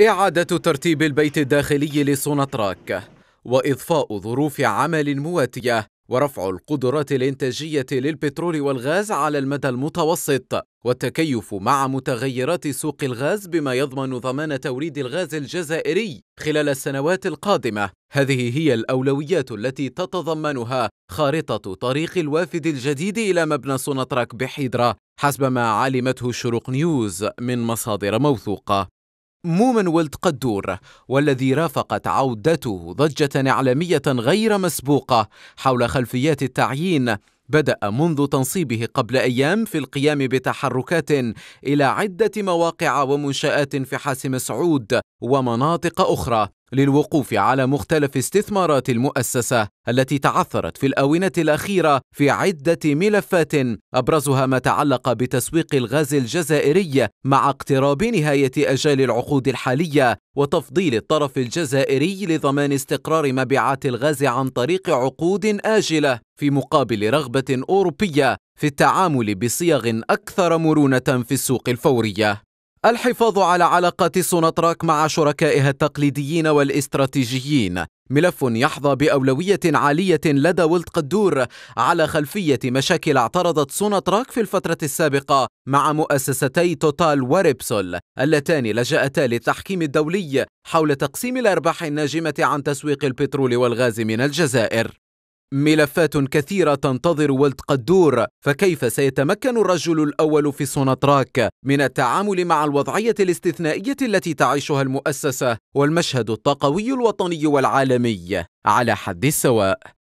إعادة ترتيب البيت الداخلي لسوناتراك وإضفاء ظروف عمل مواتية ورفع القدرات الإنتاجية للبترول والغاز على المدى المتوسط والتكيف مع متغيرات سوق الغاز بما يضمن ضمان توريد الغاز الجزائري خلال السنوات القادمة هذه هي الأولويات التي تتضمنها خارطة طريق الوافد الجديد إلى مبنى سوناتراك بحيدرة حسب ما علمته شروق نيوز من مصادر موثوقة مومنولد قدور والذي رافقت عودته ضجة إعلامية غير مسبوقة حول خلفيات التعيين بدأ منذ تنصيبه قبل أيام في القيام بتحركات إلى عدة مواقع ومنشآت في حاسم سعود ومناطق أخرى للوقوف على مختلف استثمارات المؤسسة التي تعثرت في الآونة الأخيرة في عدة ملفات أبرزها ما تعلق بتسويق الغاز الجزائري مع اقتراب نهاية أجال العقود الحالية وتفضيل الطرف الجزائري لضمان استقرار مبيعات الغاز عن طريق عقود آجلة في مقابل رغبة أوروبية في التعامل بصيغ أكثر مرونة في السوق الفورية الحفاظ على علاقات سوناتراك مع شركائها التقليديين والاستراتيجيين ملف يحظى بأولوية عالية لدى ولد قدور على خلفية مشاكل اعترضت سوناتراك في الفترة السابقة مع مؤسستي توتال وريبسول اللتان لجأتا للتحكيم الدولي حول تقسيم الأرباح الناجمة عن تسويق البترول والغاز من الجزائر ملفات كثيرة تنتظر ولد قدور فكيف سيتمكن الرجل الأول في سوناتراك من التعامل مع الوضعية الاستثنائية التي تعيشها المؤسسة والمشهد الطاقوي الوطني والعالمي على حد سواء